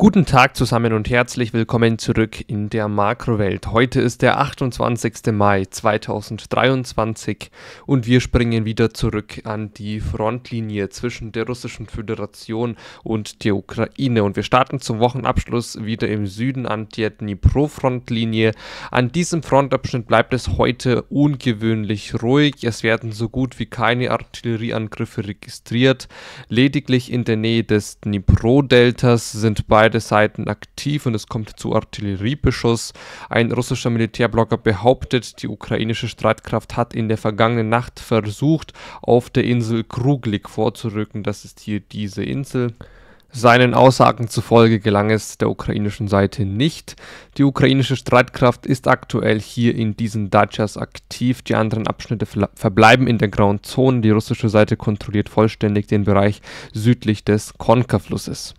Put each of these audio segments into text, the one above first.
Guten Tag zusammen und herzlich willkommen zurück in der Makrowelt. Heute ist der 28. Mai 2023 und wir springen wieder zurück an die Frontlinie zwischen der Russischen Föderation und der Ukraine und wir starten zum Wochenabschluss wieder im Süden an der Dnipro-Frontlinie. An diesem Frontabschnitt bleibt es heute ungewöhnlich ruhig. Es werden so gut wie keine Artillerieangriffe registriert. Lediglich in der Nähe des Dnipro-Deltas sind beide beide Seiten aktiv und es kommt zu Artilleriebeschuss. Ein russischer Militärblogger behauptet, die ukrainische Streitkraft hat in der vergangenen Nacht versucht, auf der Insel Kruglik vorzurücken. Das ist hier diese Insel. Seinen Aussagen zufolge gelang es der ukrainischen Seite nicht. Die ukrainische Streitkraft ist aktuell hier in diesen Dachas aktiv. Die anderen Abschnitte verbleiben in der grauen Zone. Die russische Seite kontrolliert vollständig den Bereich südlich des Konka-Flusses.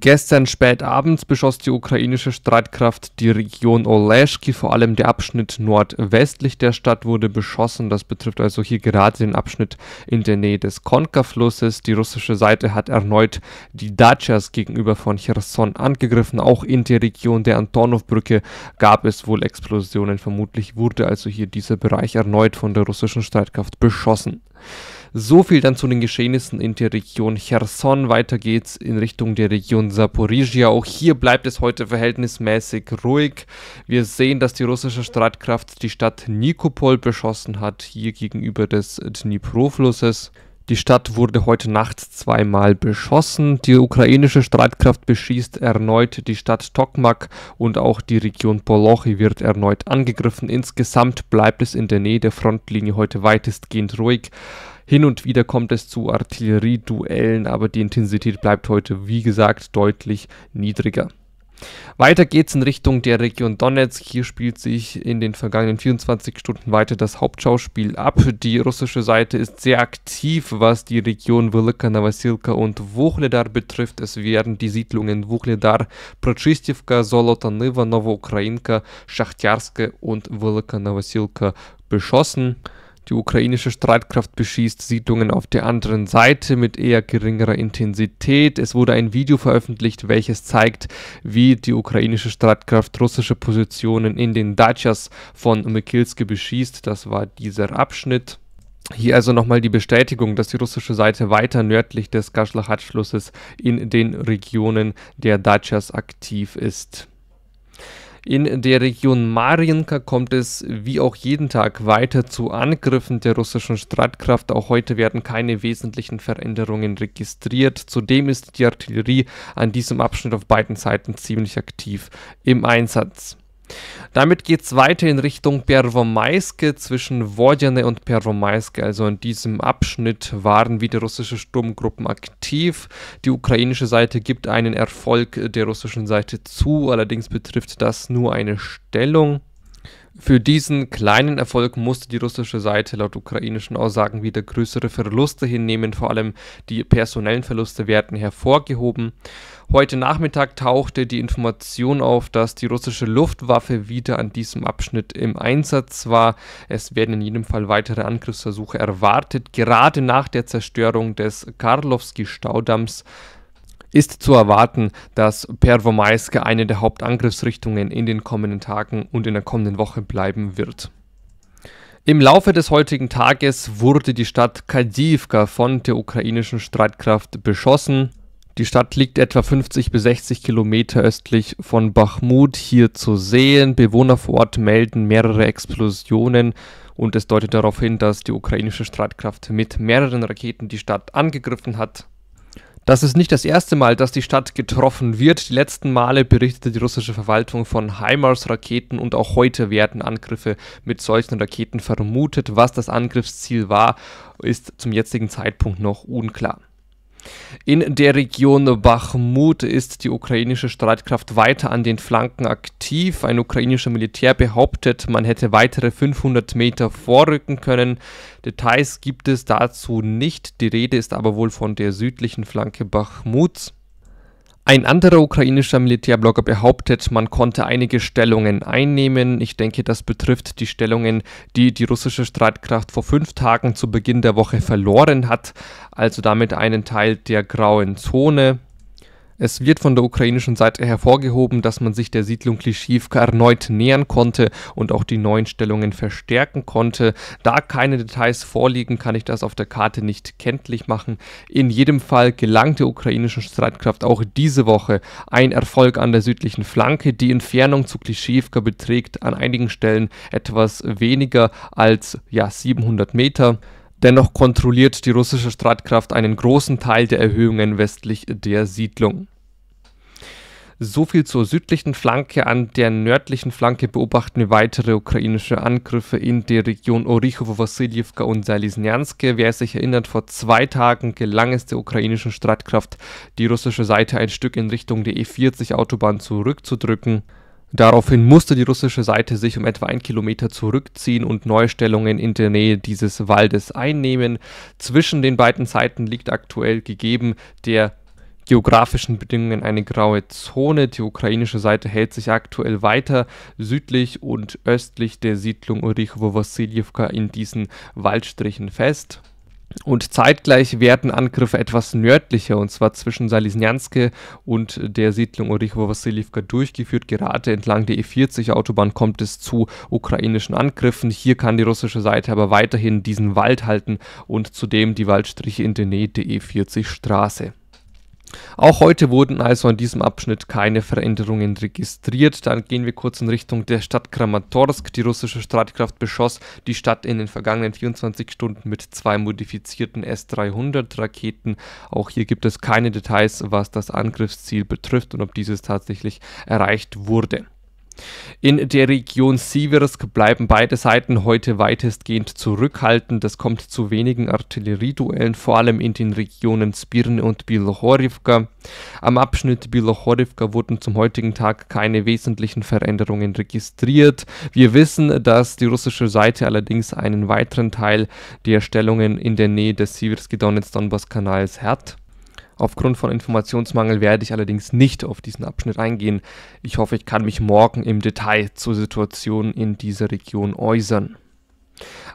Gestern spät abends beschoss die ukrainische Streitkraft die Region Oleschki, vor allem der Abschnitt nordwestlich der Stadt wurde beschossen. Das betrifft also hier gerade den Abschnitt in der Nähe des Konka-Flusses. Die russische Seite hat erneut die Dachas gegenüber von Cherson angegriffen. Auch in der Region der Antonov-Brücke gab es wohl Explosionen. Vermutlich wurde also hier dieser Bereich erneut von der russischen Streitkraft beschossen. So viel dann zu den Geschehnissen in der Region Cherson. Weiter geht's in Richtung der Region Saporizhia. Auch hier bleibt es heute verhältnismäßig ruhig. Wir sehen, dass die russische Streitkraft die Stadt Nikopol beschossen hat, hier gegenüber des Dnipro-Flusses. Die Stadt wurde heute Nacht zweimal beschossen. Die ukrainische Streitkraft beschießt erneut die Stadt Tokmak und auch die Region Polochi wird erneut angegriffen. Insgesamt bleibt es in der Nähe der Frontlinie heute weitestgehend ruhig. Hin und wieder kommt es zu Artillerieduellen, aber die Intensität bleibt heute, wie gesagt, deutlich niedriger. Weiter geht's in Richtung der Region Donetsk. Hier spielt sich in den vergangenen 24 Stunden weiter das Hauptschauspiel ab. Die russische Seite ist sehr aktiv, was die Region Velika Novosilka und Wuchledar betrifft. Es werden die Siedlungen Wuchledar, Prochistivka, Solotanyva, Novoukrainka, Schachtjarske und Velika Novosilka beschossen. Die ukrainische Streitkraft beschießt Siedlungen auf der anderen Seite mit eher geringerer Intensität. Es wurde ein Video veröffentlicht, welches zeigt, wie die ukrainische Streitkraft russische Positionen in den Dachas von Mykilske beschießt. Das war dieser Abschnitt. Hier also nochmal die Bestätigung, dass die russische Seite weiter nördlich des Kaschlachatschlusses in den Regionen der Dachas aktiv ist. In der Region Marienka kommt es wie auch jeden Tag weiter zu Angriffen der russischen Streitkraft. Auch heute werden keine wesentlichen Veränderungen registriert. Zudem ist die Artillerie an diesem Abschnitt auf beiden Seiten ziemlich aktiv im Einsatz. Damit geht es weiter in Richtung Perwomaiske zwischen Wodjane und Perwomaiske. Also in diesem Abschnitt waren wieder russische Sturmgruppen aktiv. Die ukrainische Seite gibt einen Erfolg der russischen Seite zu, allerdings betrifft das nur eine Stellung. Für diesen kleinen Erfolg musste die russische Seite laut ukrainischen Aussagen wieder größere Verluste hinnehmen, vor allem die personellen Verluste werden hervorgehoben. Heute Nachmittag tauchte die Information auf, dass die russische Luftwaffe wieder an diesem Abschnitt im Einsatz war. Es werden in jedem Fall weitere Angriffsversuche erwartet. Gerade nach der Zerstörung des Karlovsky-Staudamms ist zu erwarten, dass Pervomaiske eine der Hauptangriffsrichtungen in den kommenden Tagen und in der kommenden Woche bleiben wird. Im Laufe des heutigen Tages wurde die Stadt Kadivka von der ukrainischen Streitkraft beschossen. Die Stadt liegt etwa 50 bis 60 Kilometer östlich von Bachmut hier zu sehen. Bewohner vor Ort melden mehrere Explosionen und es deutet darauf hin, dass die ukrainische Streitkraft mit mehreren Raketen die Stadt angegriffen hat. Das ist nicht das erste Mal, dass die Stadt getroffen wird. Die letzten Male berichtete die russische Verwaltung von HIMARS-Raketen und auch heute werden Angriffe mit solchen Raketen vermutet. Was das Angriffsziel war, ist zum jetzigen Zeitpunkt noch unklar. In der Region Bachmut ist die ukrainische Streitkraft weiter an den Flanken aktiv. Ein ukrainischer Militär behauptet, man hätte weitere 500 Meter vorrücken können. Details gibt es dazu nicht. Die Rede ist aber wohl von der südlichen Flanke Bachmuts. Ein anderer ukrainischer Militärblogger behauptet, man konnte einige Stellungen einnehmen. Ich denke, das betrifft die Stellungen, die die russische Streitkraft vor fünf Tagen zu Beginn der Woche verloren hat, also damit einen Teil der grauen Zone. Es wird von der ukrainischen Seite hervorgehoben, dass man sich der Siedlung Klischivka erneut nähern konnte und auch die neuen Stellungen verstärken konnte. Da keine Details vorliegen, kann ich das auf der Karte nicht kenntlich machen. In jedem Fall gelang der ukrainischen Streitkraft auch diese Woche ein Erfolg an der südlichen Flanke. Die Entfernung zu Klischivka beträgt an einigen Stellen etwas weniger als ja, 700 Meter. Dennoch kontrolliert die russische Streitkraft einen großen Teil der Erhöhungen westlich der Siedlung. So viel zur südlichen Flanke. An der nördlichen Flanke beobachten wir weitere ukrainische Angriffe in der Region Orichowo, Wassiljewka und Salisnjanske. Wer sich erinnert, vor zwei Tagen gelang es der ukrainischen Streitkraft, die russische Seite ein Stück in Richtung der E40-Autobahn zurückzudrücken. Daraufhin musste die russische Seite sich um etwa ein Kilometer zurückziehen und Neustellungen in der Nähe dieses Waldes einnehmen. Zwischen den beiden Seiten liegt aktuell gegeben der geografischen Bedingungen eine graue Zone. Die ukrainische Seite hält sich aktuell weiter südlich und östlich der Siedlung Urichowo-Wassilivka in diesen Waldstrichen fest. Und zeitgleich werden Angriffe etwas nördlicher, und zwar zwischen Salisnjanske und der Siedlung Orichowo-Wassilivka durchgeführt. Gerade entlang der E40-Autobahn kommt es zu ukrainischen Angriffen. Hier kann die russische Seite aber weiterhin diesen Wald halten und zudem die Waldstriche in der Nähe der E40-Straße. Auch heute wurden also an diesem Abschnitt keine Veränderungen registriert. Dann gehen wir kurz in Richtung der Stadt Kramatorsk. Die russische Streitkraft beschoss die Stadt in den vergangenen 24 Stunden mit zwei modifizierten S-300-Raketen. Auch hier gibt es keine Details, was das Angriffsziel betrifft und ob dieses tatsächlich erreicht wurde. In der Region Sivirsk bleiben beide Seiten heute weitestgehend zurückhaltend. Es kommt zu wenigen Artillerieduellen, vor allem in den Regionen Spirne und Bilohorivka. Am Abschnitt Bilohorivka wurden zum heutigen Tag keine wesentlichen Veränderungen registriert. Wir wissen, dass die russische Seite allerdings einen weiteren Teil der Stellungen in der Nähe des Sivirski-Donetsk-Donbass-Kanals hat. Aufgrund von Informationsmangel werde ich allerdings nicht auf diesen Abschnitt eingehen. Ich hoffe, ich kann mich morgen im Detail zur Situation in dieser Region äußern.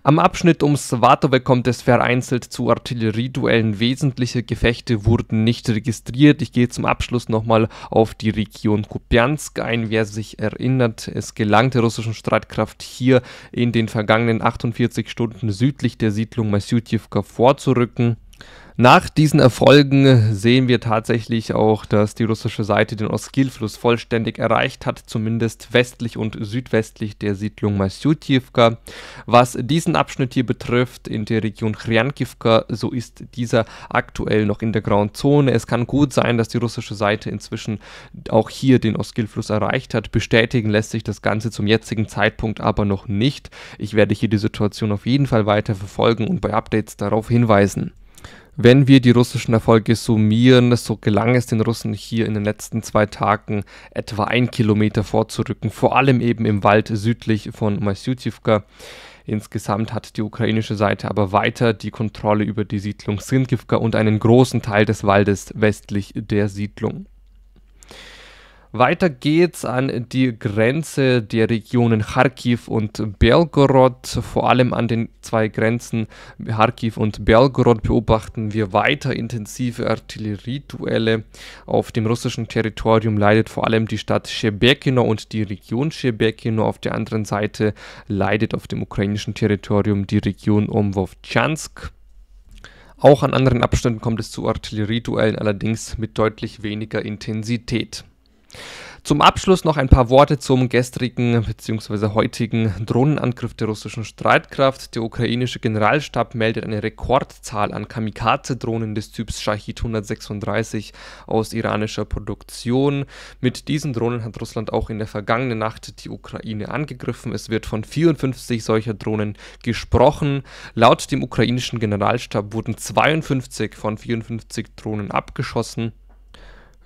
Am Abschnitt um Svatove kommt es vereinzelt zu Artillerieduellen. Wesentliche Gefechte wurden nicht registriert. Ich gehe zum Abschluss nochmal auf die Region Kupiansk ein. Wer sich erinnert, es gelang der russischen Streitkraft hier in den vergangenen 48 Stunden südlich der Siedlung Masjutjewka vorzurücken. Nach diesen Erfolgen sehen wir tatsächlich auch, dass die russische Seite den Oskilfluss vollständig erreicht hat, zumindest westlich und südwestlich der Siedlung Masjutjewka. Was diesen Abschnitt hier betrifft, in der Region Chriankivka, so ist dieser aktuell noch in der grauen Zone. Es kann gut sein, dass die russische Seite inzwischen auch hier den Oskilfluss erreicht hat. Bestätigen lässt sich das Ganze zum jetzigen Zeitpunkt aber noch nicht. Ich werde hier die Situation auf jeden Fall weiter verfolgen und bei Updates darauf hinweisen. Wenn wir die russischen Erfolge summieren, so gelang es den Russen hier in den letzten zwei Tagen etwa ein Kilometer vorzurücken, vor allem eben im Wald südlich von Masyutivka. Insgesamt hat die ukrainische Seite aber weiter die Kontrolle über die Siedlung Sinkivka und einen großen Teil des Waldes westlich der Siedlung. Weiter geht's an die Grenze der Regionen Kharkiv und Belgorod. Vor allem an den zwei Grenzen Kharkiv und Belgorod beobachten wir weiter intensive Artillerieduelle. Auf dem russischen Territorium leidet vor allem die Stadt Shebekino und die Region Shebekino. Auf der anderen Seite leidet auf dem ukrainischen Territorium die Region Omwovchansk. Auch an anderen Abständen kommt es zu Artillerieduellen, allerdings mit deutlich weniger Intensität. Zum Abschluss noch ein paar Worte zum gestrigen bzw. heutigen Drohnenangriff der russischen Streitkraft. Der ukrainische Generalstab meldet eine Rekordzahl an Kamikaze-Drohnen des Typs Shahid 136 aus iranischer Produktion. Mit diesen Drohnen hat Russland auch in der vergangenen Nacht die Ukraine angegriffen. Es wird von 54 solcher Drohnen gesprochen. Laut dem ukrainischen Generalstab wurden 52 von 54 Drohnen abgeschossen.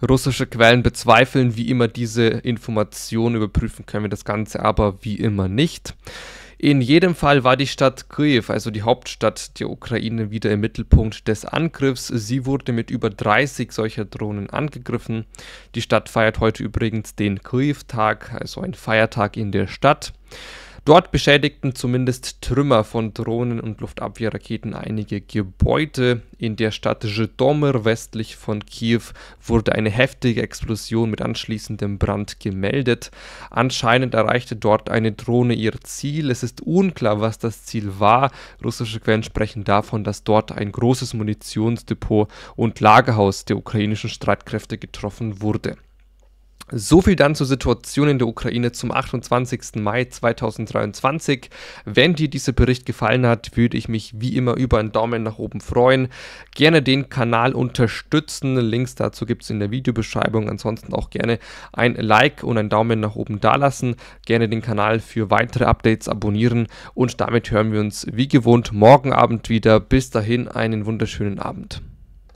Russische Quellen bezweifeln wie immer diese Information, überprüfen können wir das Ganze aber wie immer nicht. In jedem Fall war die Stadt Kyiv, also die Hauptstadt der Ukraine, wieder im Mittelpunkt des Angriffs. Sie wurde mit über 30 solcher Drohnen angegriffen. Die Stadt feiert heute übrigens den kyiv tag also ein Feiertag in der Stadt. Dort beschädigten zumindest Trümmer von Drohnen und Luftabwehrraketen einige Gebäude. In der Stadt Zhytomyr westlich von Kiew wurde eine heftige Explosion mit anschließendem Brand gemeldet. Anscheinend erreichte dort eine Drohne ihr Ziel. Es ist unklar, was das Ziel war. Russische Quellen sprechen davon, dass dort ein großes Munitionsdepot und Lagerhaus der ukrainischen Streitkräfte getroffen wurde. So viel dann zur Situation in der Ukraine zum 28. Mai 2023. Wenn dir dieser Bericht gefallen hat, würde ich mich wie immer über einen Daumen nach oben freuen. Gerne den Kanal unterstützen. Links dazu gibt es in der Videobeschreibung. Ansonsten auch gerne ein Like und einen Daumen nach oben dalassen. Gerne den Kanal für weitere Updates abonnieren. Und damit hören wir uns wie gewohnt morgen Abend wieder. Bis dahin einen wunderschönen Abend.